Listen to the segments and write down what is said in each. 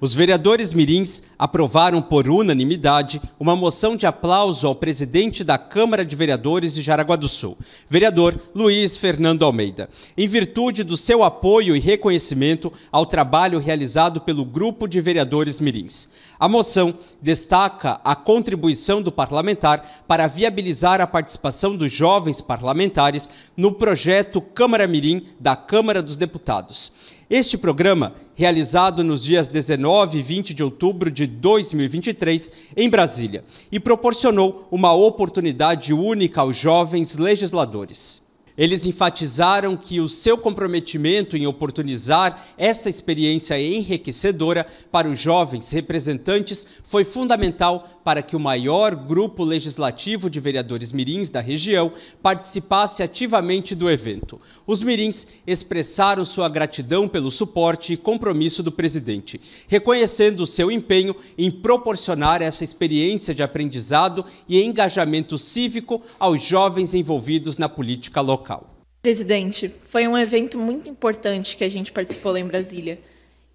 Os vereadores mirins aprovaram por unanimidade uma moção de aplauso ao presidente da Câmara de Vereadores de Jaraguá do Sul, vereador Luiz Fernando Almeida, em virtude do seu apoio e reconhecimento ao trabalho realizado pelo grupo de vereadores mirins. A moção destaca a contribuição do parlamentar para viabilizar a participação dos jovens parlamentares no projeto Câmara Mirim da Câmara dos Deputados. Este programa, realizado nos dias 19 e 20 de outubro de 2023, em Brasília, e proporcionou uma oportunidade única aos jovens legisladores. Eles enfatizaram que o seu comprometimento em oportunizar essa experiência enriquecedora para os jovens representantes foi fundamental para que o maior grupo legislativo de vereadores mirins da região participasse ativamente do evento. Os mirins expressaram sua gratidão pelo suporte e compromisso do presidente, reconhecendo o seu empenho em proporcionar essa experiência de aprendizado e engajamento cívico aos jovens envolvidos na política local. Presidente, foi um evento muito importante que a gente participou lá em Brasília.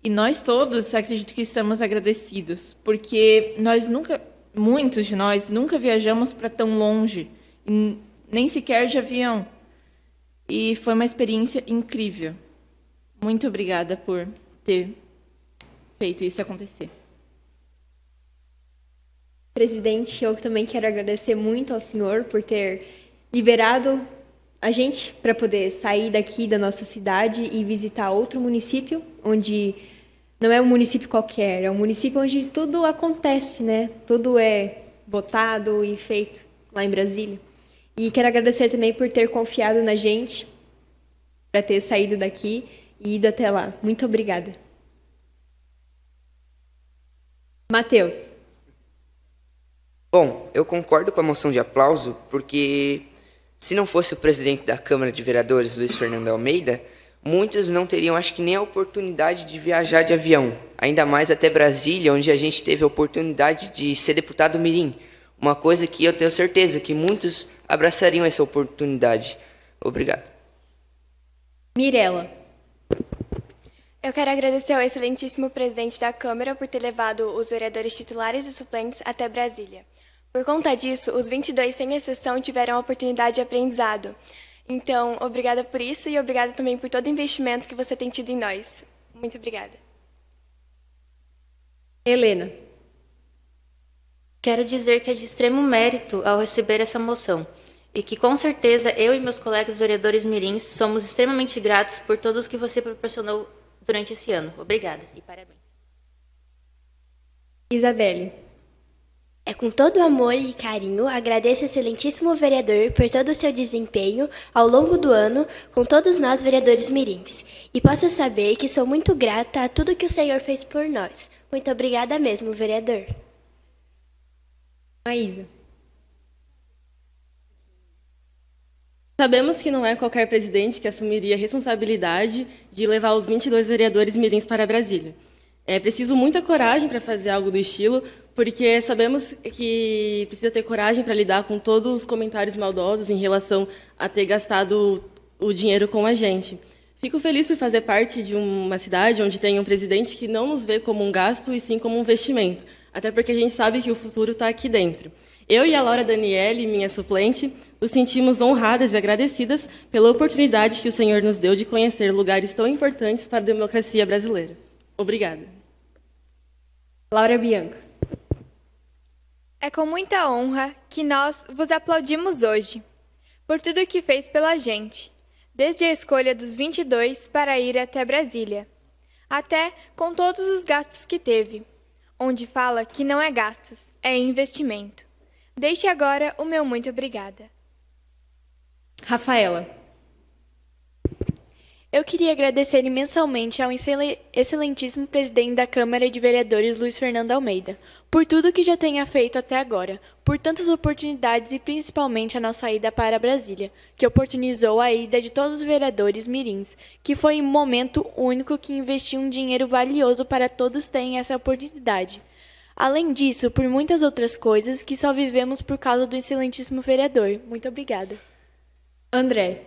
E nós todos acredito que estamos agradecidos, porque nós nunca muitos de nós nunca viajamos para tão longe, nem sequer de avião. E foi uma experiência incrível. Muito obrigada por ter feito isso acontecer. Presidente, eu também quero agradecer muito ao senhor por ter liberado a gente para poder sair daqui da nossa cidade e visitar outro município onde não é um município qualquer, é um município onde tudo acontece, né? Tudo é votado e feito lá em Brasília. E quero agradecer também por ter confiado na gente, para ter saído daqui e ido até lá. Muito obrigada. Matheus. Bom, eu concordo com a moção de aplauso, porque se não fosse o presidente da Câmara de Vereadores, Luiz Fernando Almeida, muitos não teriam, acho que nem a oportunidade de viajar de avião, ainda mais até Brasília, onde a gente teve a oportunidade de ser deputado mirim. Uma coisa que eu tenho certeza que muitos abraçariam essa oportunidade. Obrigado. Mirela. Eu quero agradecer ao excelentíssimo presidente da Câmara por ter levado os vereadores titulares e suplentes até Brasília. Por conta disso, os 22, sem exceção, tiveram a oportunidade de aprendizado. Então, obrigada por isso e obrigada também por todo o investimento que você tem tido em nós. Muito obrigada. Helena. Quero dizer que é de extremo mérito ao receber essa moção e que com certeza eu e meus colegas vereadores mirins somos extremamente gratos por todos que você proporcionou durante esse ano. Obrigada e parabéns. Isabelle. É com todo amor e carinho agradeço ao excelentíssimo vereador por todo o seu desempenho ao longo do ano com todos nós vereadores mirins. E possa saber que sou muito grata a tudo que o senhor fez por nós. Muito obrigada mesmo, vereador. Maísa. Sabemos que não é qualquer presidente que assumiria a responsabilidade de levar os 22 vereadores mirins para Brasília. É preciso muita coragem para fazer algo do estilo, porque sabemos que precisa ter coragem para lidar com todos os comentários maldosos em relação a ter gastado o dinheiro com a gente. Fico feliz por fazer parte de uma cidade onde tem um presidente que não nos vê como um gasto e sim como um investimento, até porque a gente sabe que o futuro está aqui dentro. Eu e a Laura Daniele, minha suplente, nos sentimos honradas e agradecidas pela oportunidade que o senhor nos deu de conhecer lugares tão importantes para a democracia brasileira. Obrigada. Laura Bianco. É com muita honra que nós vos aplaudimos hoje, por tudo o que fez pela gente, desde a escolha dos 22 para ir até Brasília, até com todos os gastos que teve, onde fala que não é gastos, é investimento. Deixe agora o meu muito obrigada. Rafaela. Eu queria agradecer imensamente ao excelentíssimo presidente da Câmara de Vereadores, Luiz Fernando Almeida, por tudo que já tenha feito até agora, por tantas oportunidades e principalmente a nossa ida para Brasília, que oportunizou a ida de todos os vereadores mirins, que foi um momento único que investiu um dinheiro valioso para todos terem essa oportunidade. Além disso, por muitas outras coisas que só vivemos por causa do excelentíssimo vereador. Muito obrigada. André,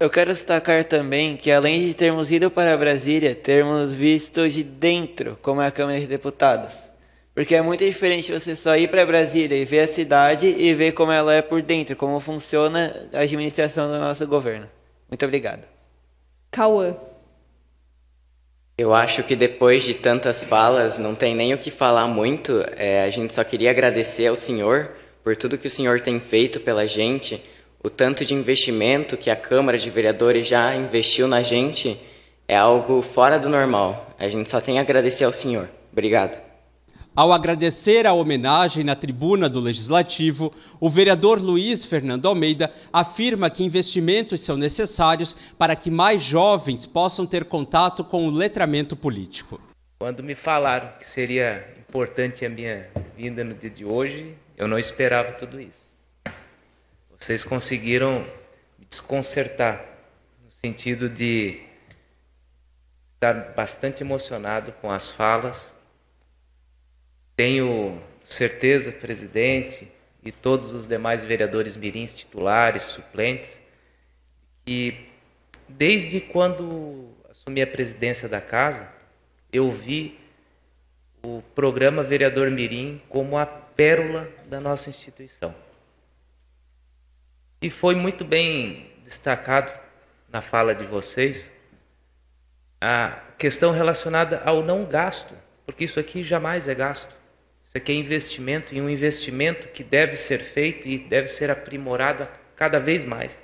eu quero destacar também que, além de termos ido para Brasília, termos visto de dentro como é a Câmara de Deputados. Porque é muito diferente você só ir para Brasília e ver a cidade e ver como ela é por dentro, como funciona a administração do nosso governo. Muito obrigado. Cauã. Eu acho que depois de tantas falas, não tem nem o que falar muito. É, a gente só queria agradecer ao senhor por tudo que o senhor tem feito pela gente o tanto de investimento que a Câmara de Vereadores já investiu na gente é algo fora do normal. A gente só tem a agradecer ao senhor. Obrigado. Ao agradecer a homenagem na tribuna do Legislativo, o vereador Luiz Fernando Almeida afirma que investimentos são necessários para que mais jovens possam ter contato com o letramento político. Quando me falaram que seria importante a minha vinda no dia de hoje, eu não esperava tudo isso vocês conseguiram me desconcertar, no sentido de estar bastante emocionado com as falas. Tenho certeza, presidente, e todos os demais vereadores mirins, titulares, suplentes, que desde quando assumi a presidência da casa, eu vi o programa Vereador Mirim como a pérola da nossa instituição. E foi muito bem destacado na fala de vocês a questão relacionada ao não gasto, porque isso aqui jamais é gasto. Isso aqui é investimento e um investimento que deve ser feito e deve ser aprimorado cada vez mais.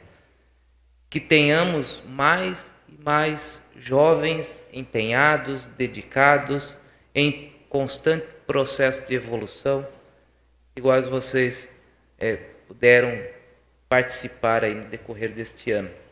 Que tenhamos mais e mais jovens empenhados, dedicados, em constante processo de evolução, iguais vocês é, puderam participar aí no decorrer deste ano.